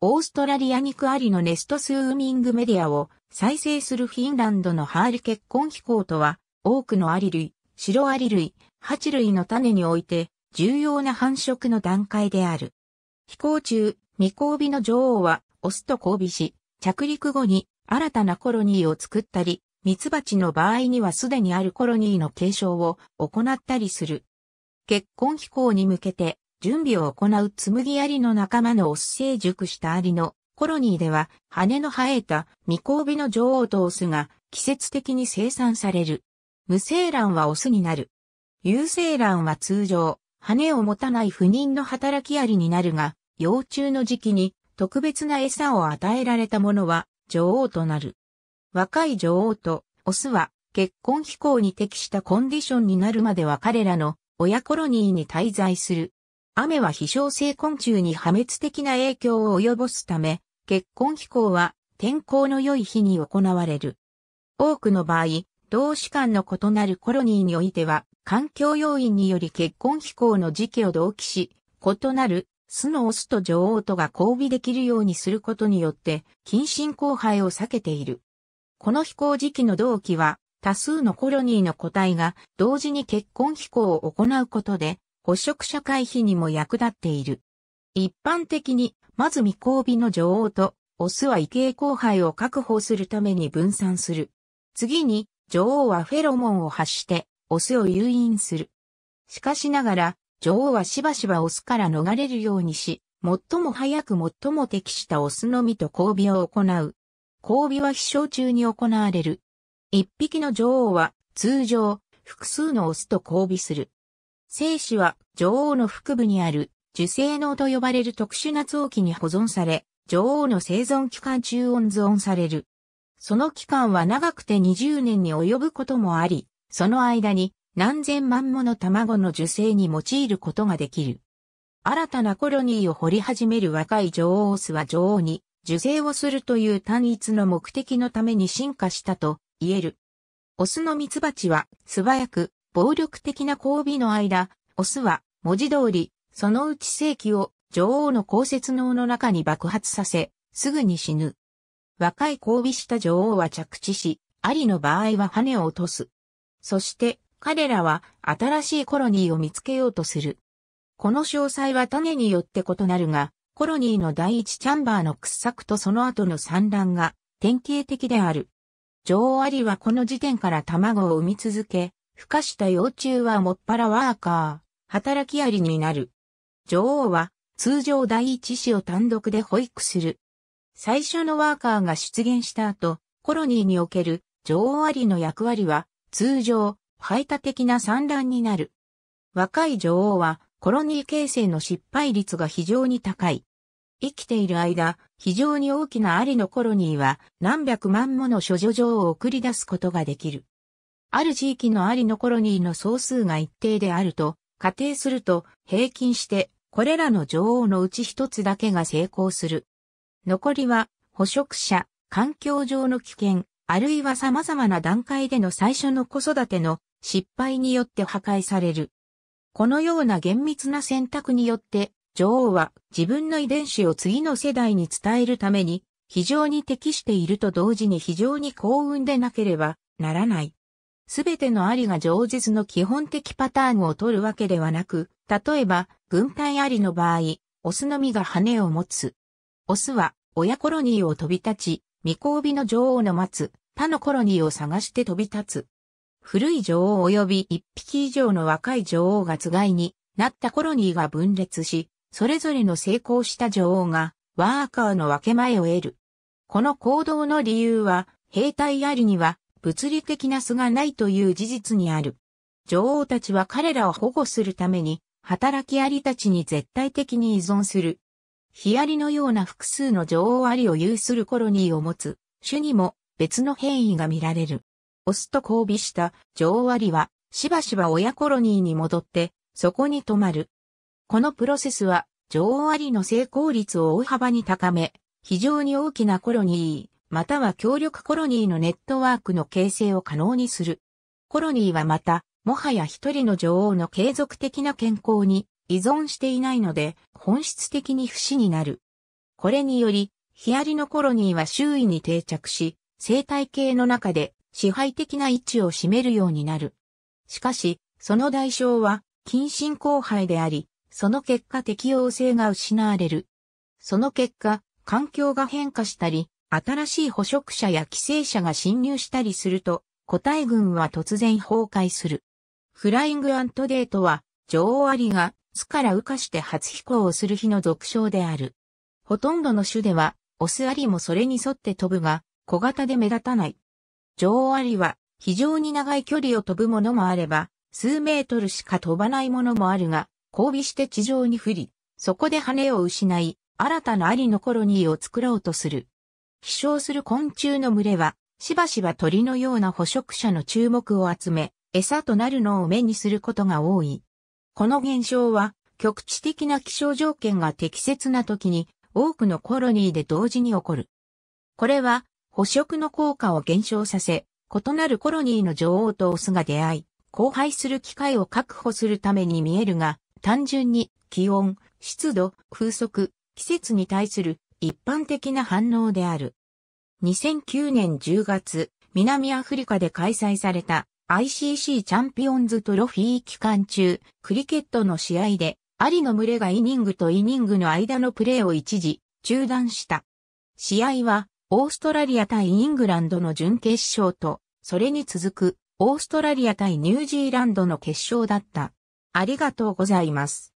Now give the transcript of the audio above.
オーストラリア肉区ありのネストスウーミングメディアを再生するフィンランドのハール結婚飛行とは、多くのアリ類、シロアリ類、ハチ類の種において、重要な繁殖の段階である。飛行中、未交尾の女王は、オスと交尾し、着陸後に新たなコロニーを作ったり、ミツバチの場合にはすでにあるコロニーの継承を行ったりする。結婚飛行に向けて、準備を行う紬アリの仲間のオス成熟したアリのコロニーでは羽の生えた未交尾の女王とオスが季節的に生産される。無精卵はオスになる。有精卵は通常、羽を持たない不妊の働きアリになるが、幼虫の時期に特別な餌を与えられたものは女王となる。若い女王とオスは結婚飛行に適したコンディションになるまでは彼らの親コロニーに滞在する。雨は飛翔性昆虫に破滅的な影響を及ぼすため、結婚飛行は天候の良い日に行われる。多くの場合、同志間の異なるコロニーにおいては、環境要因により結婚飛行の時期を同期し、異なる巣のオスと女王とが交尾できるようにすることによって、近親交配を避けている。この飛行時期の同期は、多数のコロニーの個体が同時に結婚飛行を行うことで、捕食者回避にも役立っている。一般的に、まず未交尾の女王と、オスは異形交配を確保するために分散する。次に、女王はフェロモンを発して、オスを誘引する。しかしながら、女王はしばしばオスから逃れるようにし、最も早く最も適したオスのみと交尾を行う。交尾は飛翔中に行われる。一匹の女王は、通常、複数のオスと交尾する。精子は女王の腹部にある受精脳と呼ばれる特殊な臓器に保存され、女王の生存期間中温存される。その期間は長くて20年に及ぶこともあり、その間に何千万もの卵の受精に用いることができる。新たなコロニーを掘り始める若い女王オスは女王に受精をするという単一の目的のために進化したと言える。オスのミツバチは素早く暴力的な交尾の間、オスは文字通り、そのうち世紀を女王の降雪脳の中に爆発させ、すぐに死ぬ。若い交尾した女王は着地し、ありの場合は羽を落とす。そして彼らは新しいコロニーを見つけようとする。この詳細は種によって異なるが、コロニーの第一チャンバーの掘削とその後の産卵が典型的である。女王アリはこの時点から卵を産み続け、孵化した幼虫はもっぱらワーカー、働きアリになる。女王は通常第一子を単独で保育する。最初のワーカーが出現した後、コロニーにおける女王アリの役割は通常排他的な産卵になる。若い女王はコロニー形成の失敗率が非常に高い。生きている間、非常に大きなアリのコロニーは何百万もの処女王を送り出すことができる。ある地域のありのコロニーの総数が一定であると仮定すると平均してこれらの女王のうち一つだけが成功する。残りは捕食者、環境上の危険、あるいは様々な段階での最初の子育ての失敗によって破壊される。このような厳密な選択によって女王は自分の遺伝子を次の世代に伝えるために非常に適していると同時に非常に幸運でなければならない。すべてのアリが上実の基本的パターンを取るわけではなく、例えば、軍隊アリの場合、オスのみが羽を持つ。オスは、親コロニーを飛び立ち、未交尾の女王の待つ、他のコロニーを探して飛び立つ。古い女王及び一匹以上の若い女王がつがいになったコロニーが分裂し、それぞれの成功した女王がワーカーの分け前を得る。この行動の理由は、兵隊アリには物理的な巣がないという事実にある。女王たちは彼らを保護するために、働きアリたちに絶対的に依存する。ヒアリのような複数の女王アリを有するコロニーを持つ、種にも別の変異が見られる。オスと交尾した女王アリは、しばしば親コロニーに戻って、そこに泊まる。このプロセスは、女王アリの成功率を大幅に高め、非常に大きなコロニー、または協力コロニーのネットワークの形成を可能にする。コロニーはまた、もはや一人の女王の継続的な健康に依存していないので、本質的に不死になる。これにより、ヒアリのコロニーは周囲に定着し、生態系の中で支配的な位置を占めるようになる。しかし、その代償は、近親交配であり、その結果適応性が失われる。その結果、環境が変化したり、新しい捕食者や寄生者が侵入したりすると、個体群は突然崩壊する。フライングアントデートは、女王アリが巣から羽化して初飛行をする日の俗称である。ほとんどの種では、オスアリもそれに沿って飛ぶが、小型で目立たない。女王アリは、非常に長い距離を飛ぶものもあれば、数メートルしか飛ばないものもあるが、交尾して地上に降り、そこで羽を失い、新たなアリのコロニーを作ろうとする。飛翔する昆虫の群れは、しばしば鳥のような捕食者の注目を集め、餌となるのを目にすることが多い。この現象は、局地的な気象条件が適切な時に、多くのコロニーで同時に起こる。これは、捕食の効果を減少させ、異なるコロニーの女王とオスが出会い、交配する機会を確保するために見えるが、単純に気温、湿度、風速、季節に対する一般的な反応である。2009年10月、南アフリカで開催された ICC チャンピオンズトロフィー期間中、クリケットの試合で、アリの群れがイニングとイニングの間のプレーを一時中断した。試合は、オーストラリア対イングランドの準決勝と、それに続く、オーストラリア対ニュージーランドの決勝だった。ありがとうございます。